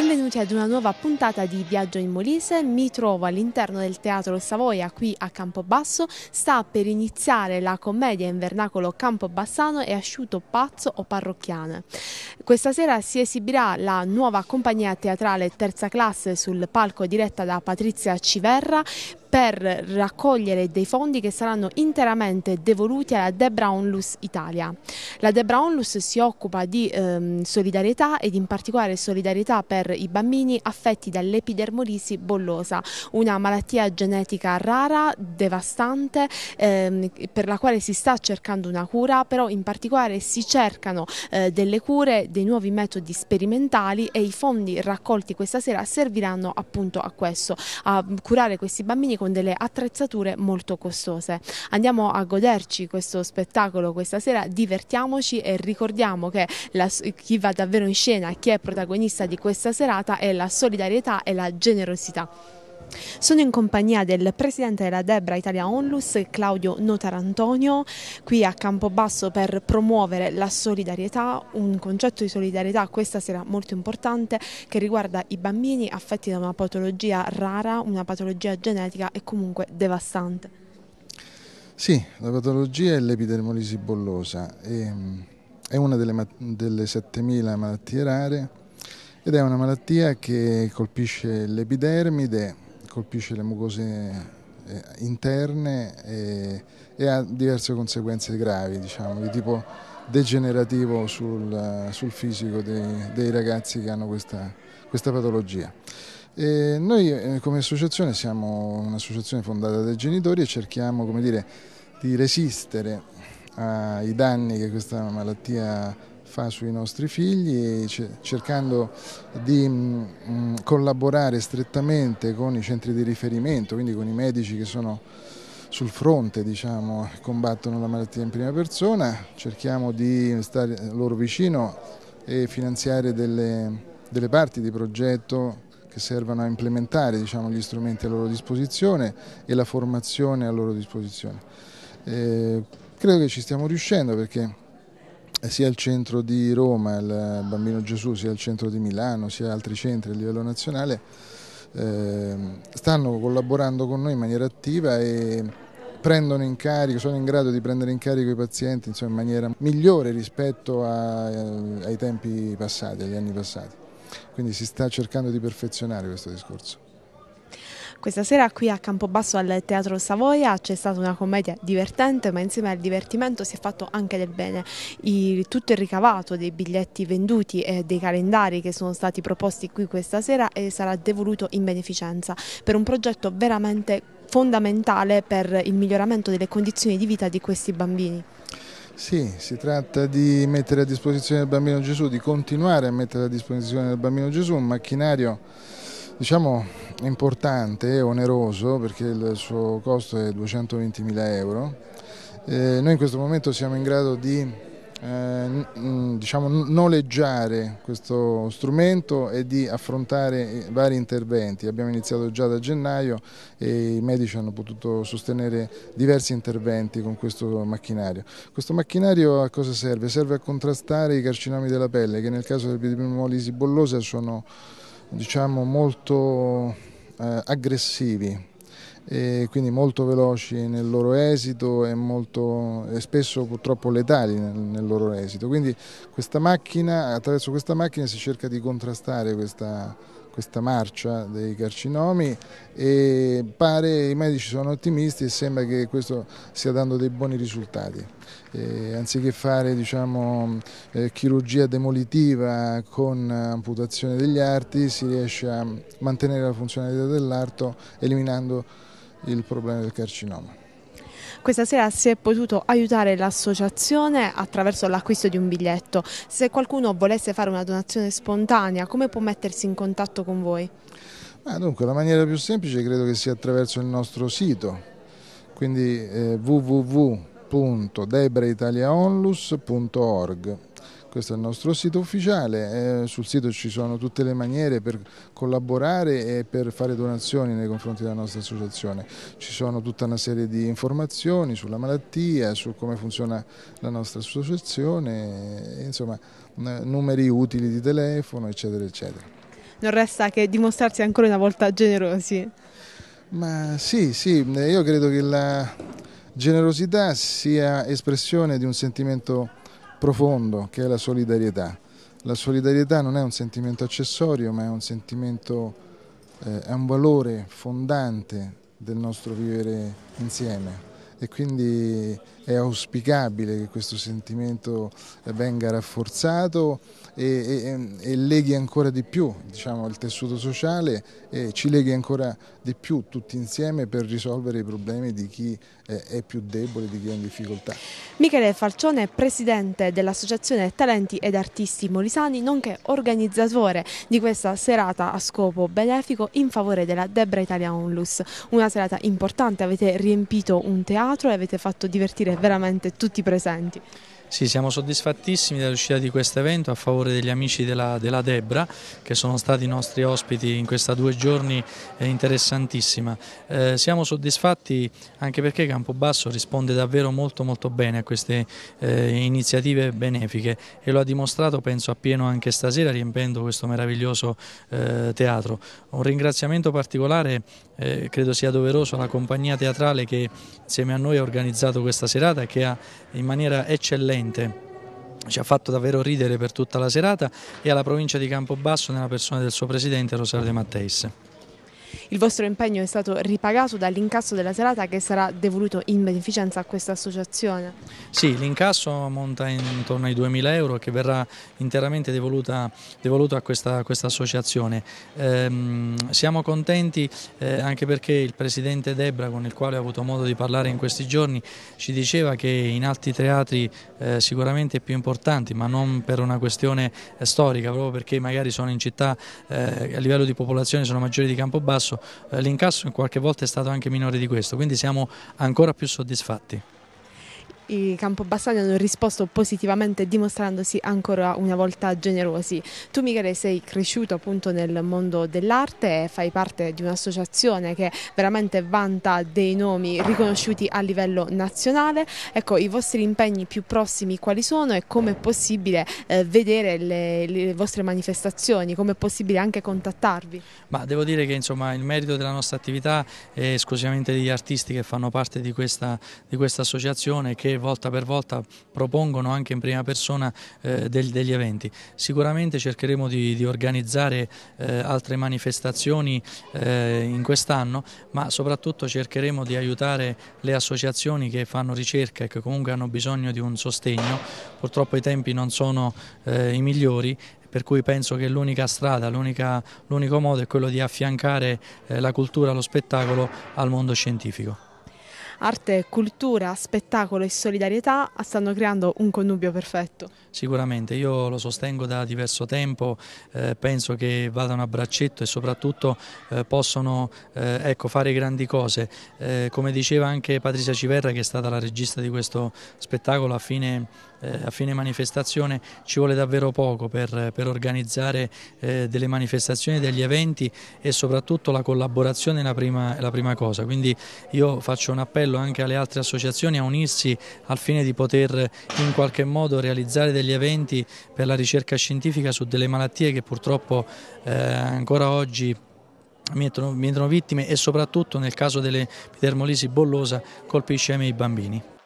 Benvenuti ad una nuova puntata di Viaggio in Molise, mi trovo all'interno del Teatro Savoia qui a Campobasso, sta per iniziare la commedia in vernacolo Campobassano e Asciuto Pazzo o Parrocchiane. Questa sera si esibirà la nuova compagnia teatrale terza classe sul palco diretta da Patrizia Civerra, per raccogliere dei fondi che saranno interamente devoluti alla Debra Onlus Italia. La Debra Onlus si occupa di ehm, solidarietà ed in particolare solidarietà per i bambini affetti dall'epidermolisi bollosa, una malattia genetica rara, devastante, ehm, per la quale si sta cercando una cura, però in particolare si cercano eh, delle cure, dei nuovi metodi sperimentali e i fondi raccolti questa sera serviranno appunto a questo, a curare questi bambini con delle attrezzature molto costose. Andiamo a goderci questo spettacolo questa sera, divertiamoci e ricordiamo che la, chi va davvero in scena, chi è protagonista di questa serata è la solidarietà e la generosità. Sono in compagnia del presidente della Debra Italia Onlus, Claudio Notarantonio, qui a Campobasso per promuovere la solidarietà, un concetto di solidarietà questa sera molto importante che riguarda i bambini affetti da una patologia rara, una patologia genetica e comunque devastante. Sì, la patologia è l'epidermolisi bollosa, ehm, è, una delle, delle 7.000 malattie rare ed è una malattia che colpisce l'epidermide colpisce le mucose eh, interne e, e, ha diverse conseguenze gravi, diciamo, di tipo degenerativo sul, sul fisico dei, dei, ragazzi che hanno questa, questa patologia. E noi eh, come associazione siamo un'associazione fondata dai genitori e cerchiamo come dire, di resistere ai danni che questa malattia fa sui nostri figli, cercando di mm, mm, collaborare strettamente con i centri di riferimento, quindi con i medici che sono sul fronte, diciamo, combattono la malattia in prima persona, cerchiamo di stare loro vicino e finanziare delle, delle parti di progetto che servano a implementare diciamo, gli strumenti a loro disposizione e la formazione a loro disposizione. Eh, credo che ci stiamo riuscendo perché eh, sia il centro di Roma, il Bambino Gesù, sia il centro di Milano, sia altri centri a livello nazionale, eh, stanno collaborando con noi in maniera attiva e prendono in carico, sono in grado di prendere in carico i pazienti insomma, in maniera migliore rispetto a, eh, ai tempi passati, agli anni passati. Quindi si sta cercando di perfezionare questo discorso. Questa sera qui a Campobasso al Teatro Savoia c'è stata una commedia divertente ma insieme al divertimento si è fatto anche del bene. I, tutto il ricavato dei biglietti venduti e dei calendari che sono stati proposti qui questa sera eh, sarà devoluto in beneficenza per un progetto veramente fondamentale per il miglioramento delle condizioni di vita di questi bambini. Sì, si tratta di mettere a disposizione del bambino Gesù, di continuare a mettere a disposizione del bambino Gesù un macchinario diciamo importante, e oneroso, perché il suo costo è 220 mila euro. Eh, noi in questo momento siamo in grado di eh, diciamo, noleggiare questo strumento e di affrontare vari interventi. Abbiamo iniziato già da gennaio e i medici hanno potuto sostenere diversi interventi con questo macchinario. Questo macchinario a cosa serve? Serve a contrastare i carcinomi della pelle che nel caso del dell'epidemiolisi bollosa sono diciamo, molto eh, aggressivi e quindi molto veloci nel loro esito e, molto, e spesso purtroppo letali nel, nel, loro esito. Quindi questa macchina, attraverso questa macchina si cerca di contrastare questa, questa marcia dei carcinomi e pare i medici sono ottimisti e sembra che questo stia dando dei buoni risultati. E anziché fare diciamo, eh, chirurgia demolitiva con amputazione degli arti si riesce a mantenere la funzionalità dell'arto eliminando il problema del carcinoma. Questa sera si è potuto aiutare l'associazione attraverso l'acquisto di un biglietto. Se qualcuno volesse fare una donazione spontanea, come può mettersi in contatto con voi? Ah, dunque, la maniera più semplice credo che sia attraverso il nostro sito, quindi eh, www.debreitaliaonlus.org questo è il nostro sito ufficiale, eh, sul sito ci sono tutte le maniere per collaborare e per fare donazioni nei confronti della nostra associazione. Ci sono tutta una serie di informazioni sulla malattia, su come funziona la nostra associazione, e, insomma mm, numeri utili di telefono, eccetera, eccetera. Non resta che dimostrarsi ancora una volta generosi. Ma sì, sì, eh, io credo che la generosità sia espressione di un sentimento profondo che è la solidarietà. La solidarietà non è un sentimento accessorio ma è un sentimento, eh, è un valore fondante del nostro vivere insieme e quindi è auspicabile che questo sentimento venga rafforzato e, e, e leghi ancora di più diciamo, il tessuto sociale e ci leghi ancora di più tutti insieme per risolvere i problemi di chi eh, è più debole, di chi è in difficoltà. Michele Falcione presidente dell'Associazione Talenti ed Artisti Molisani, nonché organizzatore di questa serata a scopo benefico in favore della Debra Italia Onlus. Una serata importante, avete riempito un teatro teatro e avete fatto divertire veramente tutti i presenti. Sì, siamo soddisfattissimi dell'uscita di questo evento a favore degli amici della, della, Debra che sono stati i nostri ospiti in questi due giorni eh, interessantissima. Eh, siamo soddisfatti anche perché Campobasso risponde davvero molto molto bene a queste eh, iniziative benefiche e lo ha dimostrato penso appieno anche stasera riempendo questo meraviglioso eh, teatro. Un ringraziamento particolare eh, credo sia doveroso alla compagnia teatrale che insieme a noi ha organizzato questa serata e che ha in maniera eccellente eccellente ci ha fatto davvero ridere per tutta la serata e alla provincia di Campobasso nella persona del suo presidente Rosario De Matteis. Il vostro impegno è stato ripagato dall'incasso della serata che sarà devoluto in beneficenza a questa associazione? Sì, l'incasso monta intorno ai 2.000 euro che verrà interamente devoluta, devoluto a questa, questa associazione. Ehm, siamo contenti eh, anche perché il Presidente Debra con il quale ho avuto modo di parlare in questi giorni ci diceva che in altri teatri eh, sicuramente più importanti ma non per una questione storica proprio perché magari sono in città eh, a livello di popolazione sono maggiori di Campobasso eh, l'incasso in qualche volta è stato anche minore di questo, quindi siamo ancora più soddisfatti i campobassani hanno risposto positivamente dimostrandosi ancora una volta generosi. Tu Michele sei cresciuto appunto nel mondo dell'arte e fai parte di un'associazione che veramente vanta dei nomi riconosciuti a livello nazionale. Ecco, i vostri impegni più prossimi quali sono e come è possibile eh, vedere le, le, vostre manifestazioni, come è possibile anche contattarvi? Ma devo dire che insomma il merito della nostra attività è esclusivamente degli artisti che fanno parte di questa, di questa associazione che volta per volta propongono anche in prima persona eh, del, degli eventi. Sicuramente cercheremo di, di organizzare eh, altre manifestazioni eh, in quest'anno, ma soprattutto cercheremo di aiutare le associazioni che fanno ricerca e che comunque hanno bisogno di un sostegno. Purtroppo i tempi non sono eh, i migliori per cui penso che l'unica strada, l'unico modo è quello di affiancare eh, la cultura, lo spettacolo al mondo scientifico arte, cultura, spettacolo e solidarietà stanno creando un connubio perfetto. Sicuramente, io lo sostengo da diverso tempo, eh, penso che vadano a braccetto e soprattutto eh, possono eh, ecco, fare grandi cose. Eh, come diceva anche Patrizia Civerra che è stata la regista di questo spettacolo a fine eh, a fine manifestazione ci vuole davvero poco per, per organizzare eh, delle manifestazioni, degli eventi e soprattutto la collaborazione è la prima, la prima cosa, quindi io faccio un appello anche alle altre associazioni a unirsi al fine di poter eh, in qualche modo realizzare degli eventi per la ricerca scientifica su delle malattie che purtroppo eh, ancora oggi mi entrano vittime e soprattutto nel caso dell'epidermolisi bollosa colpisce i miei bambini.